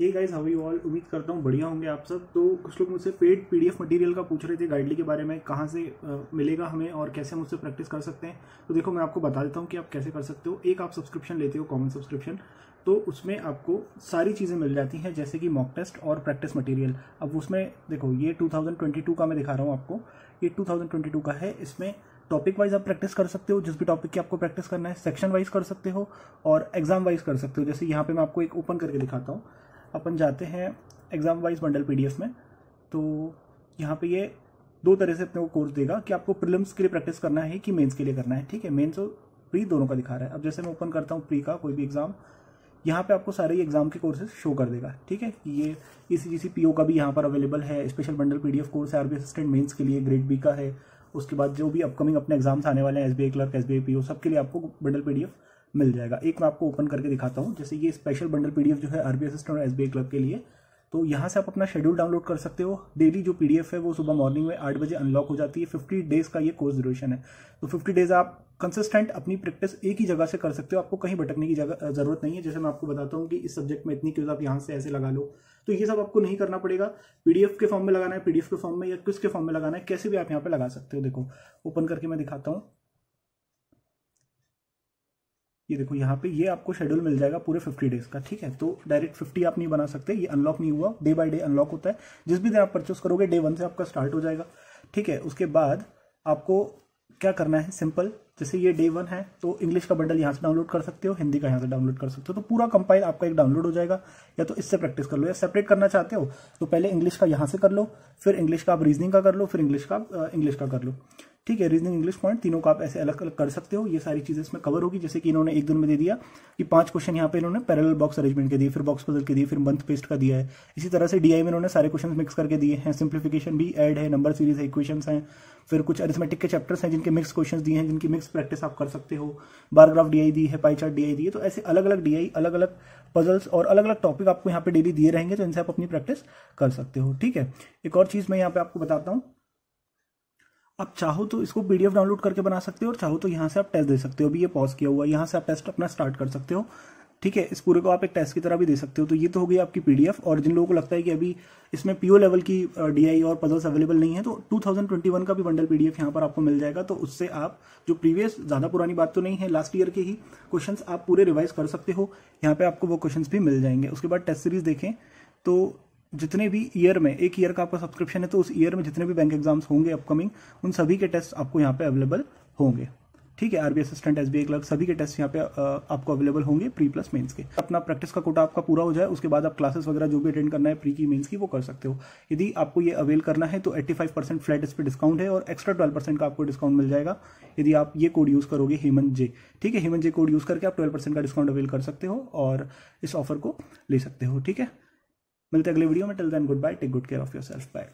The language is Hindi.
ये गाइज हाउ यू ऑल उम्मीद करता हूँ बढ़िया होंगे आप सब तो कुछ लोग मुझसे पेड पीडीएफ मटेरियल का पूछ रहे थे गाइडली के बारे में कहाँ से आ, मिलेगा हमें और कैसे हम उससे प्रैक्टिस कर सकते हैं तो देखो मैं आपको बता देता हूँ कि आप कैसे कर सकते हो एक आप सब्सक्रिप्शन लेते हो कॉमन सब्सक्रिप्शन तो उसमें आपको सारी चीज़ें मिल जाती हैं जैसे कि मॉक टेस्ट और प्रैक्टिस मटेरियल अब उसमें देखो ये टू का मैं दिखा रहा हूँ आपको ये टू का है इसमें टॉपिक वाइज आप प्रैक्टिस कर सकते हो जिस भी टॉपिक की आपको प्रैक्टिस करना है सेक्शन वाइज कर सकते हो और एग्जाम वाइज कर सकते हो जैसे यहाँ पे मैं आपको एक ओपन करके दिखाता हूँ अपन जाते हैं एग्ज़ाम वाइज बंडल पी में तो यहाँ पे ये दो तरह से अपने को कोर्स देगा कि आपको प्रिलिम्स के लिए प्रैक्टिस करना है कि मेंस के लिए करना है ठीक है मेंस और प्री दोनों का दिखा रहा है अब जैसे मैं ओपन करता हूँ प्री का कोई भी एग्ज़ाम यहाँ पे आपको सारे एग्जाम के कोर्सेज शो कर देगा ठीक है ये ई सी जी का भी यहाँ पर अवेलेबल है स्पेशल बंडल पी कोर्स है आरबी असिस्टेंट मेन्स के लिए ग्रेड बी का है उसके बाद जो भी अपकमिंग अपने एग्जाम्स आने वाले हैं S B clerk S B P O सबके लिए आपको बंडल पी मिल जाएगा एक मैं आपको ओपन करके दिखाता हूँ जैसे ये स्पेशल बंडल पीडीएफ जो है आरबी असिस्टेंट और एसबीआई क्लब के लिए तो यहाँ से आप अपना शेड्यूल डाउनलोड कर सकते हो डेली जो पीडीएफ है वो सुबह मॉर्निंग में आठ बजे अनलॉक हो जाती है फिफ्टी डेज का ये कोर्स ड्यूरेशन है तो फिफ्टी डेज आप कंसिस्टेंट अपनी प्रैक्टिस एक ही जगह से कर सकते हो आपको कहीं भटकने की जगह जरूरत नहीं है जैसे मैं आपको बताता हूँ कि इस सब्जेक्ट में इतनी क्यूज आप यहाँ से ऐसे लगा लो तो ये सब आपको नहीं करना पड़ेगा पीडीएफ के फॉर्म में लगाना है पीडीएफ के फॉर्म में या किस के फॉर्म में लगाना है कैसे भी आप यहाँ पे लगा सकते हो देखो ओपन करके मैं दिखाता हूँ ये देखो यहाँ पे ये आपको शेड्यूल मिल जाएगा पूरे 50 डेज का ठीक है तो डायरेक्ट 50 आप नहीं बना सकते ये अनलॉक नहीं हुआ डे बाय डे अनलॉक होता है जिस भी दिन आप परचेस करोगे डे वन से आपका स्टार्ट हो जाएगा ठीक है उसके बाद आपको क्या करना है सिंपल जैसे ये डे वन है तो इंग्लिश का बंडल यहाँ से डाउनलोड कर सकते हो हिंदी का यहाँ से डाउनलोड कर सकते हो तो पूरा कंपाइल आपका एक डाउनलोड हो जाएगा या तो इससे प्रैक्टिस कर लो या सेपरेट करना चाहते हो तो पहले इंग्लिश का यहाँ से कर लो फिर इंग्लिश का आप रीजनिंग का कर लो फिर इंग्लिश का इंग्लिश का कर लो ठीक है रीजनिंग इंग्लिश पॉइंट तीनों को आप ऐसे अलग अलग कर सकते हो ये सारी चीज़ें इसमें कवर होगी जैसे कि इन्होंने एक दिन में दे दिया कि पांच क्वेश्चन यहाँ पे इन्होंने पैरेलल बॉक्स अरेंजमेंट के दिए फिर बॉक्स पजल के दिए फिर मंथ पेस्ट का दिया है इसी तरह से डीआई में इन्होंने सारे क्वेश्चन मिक्स करके दिए हैं सिंप्लीफिकेशन भी एड है नंबर सीरीज है इक्वेशन है फिर कुछ अरिथमेटिक के चैप्टर्स हैं जिनके मिक्स क्वेश्चन दिए हैं जिनकी मिक्स प्रैक्टिस आप कर सकते हो बारग्राफ डीआई दी है पाईचार्ट डीआई दी है तो ऐसे अलग अलग डीआई अलग अलग पजल्स और अलग अलग टॉपिक आपको यहाँ पे डेली दिए रहेंगे तो इनसे आप अपनी प्रैक्टिस कर सकते हो ठीक है एक और चीज़ मैं यहाँ पे आपको बताता हूँ आप चाहो तो इसको पीडीएफ डाउनलोड करके बना सकते हो और चाहो तो यहाँ से आप टेस्ट दे सकते हो अभी ये पॉज किया हुआ है यहाँ से आप टेस्ट अपना स्टार्ट कर सकते हो ठीक है इस पूरे को आप एक टेस्ट की तरह भी दे सकते हो तो ये तो हो गई आपकी पीडीएफ और जिन लोगों को लगता है कि अभी इसमें पीओ लेवल की डीआई और पजल्स अवेलेबल नहीं है तो 2021 का भी बंडल पीडीएफ यहाँ पर आपको मिल जाएगा तो उससे आप जो प्रीवियस ज़्यादा पुरानी बात तो नहीं है लास्ट ईयर के ही क्वेश्चन आप पूरे रिवाइज कर सकते हो यहाँ पर आपको वो क्वेश्चन भी मिल जाएंगे उसके बाद टेस्ट सीरीज देखें तो जितने भी ईयर में एक ईयर का आपका सब्सक्रिप्शन है तो उस ईयर में जितने भी बैंक एग्जाम्स होंगे अपकमिंग उन सभी के टेस्ट आपको यहाँ पे अवेलेबल होंगे ठीक है RB assistant S B clerk सभी के टेस्ट यहाँ पे आपको अवेलेबल होंगे प्री प्लस मेंस के अपना प्रैक्टिस का कोटा आपका पूरा हो जाए उसके बाद आप क्लासेस वगैरह जो भी अटेंड करना है प्री की मेंस की वो कर सकते हो यदि आपको ये अवेल करना है तो 85 परसेंट फ्लैट इस पर डिस्काउंट है और एक्स्ट्रा 12 परसेंट का आपको डिस्काउंट मिल जाएगा यदि आप ये कोड यूज़ करोगे हेमंत जे ठीक है हेमंत जे कोड यूज़ करके आप ट्वेल्व परसेंट का डिस्काउंट अवेल कर सकते हो और इस ऑफर को ले सकते हो ठीक है मिलते अगले वीडियो में till then good bye take good care of yourself bye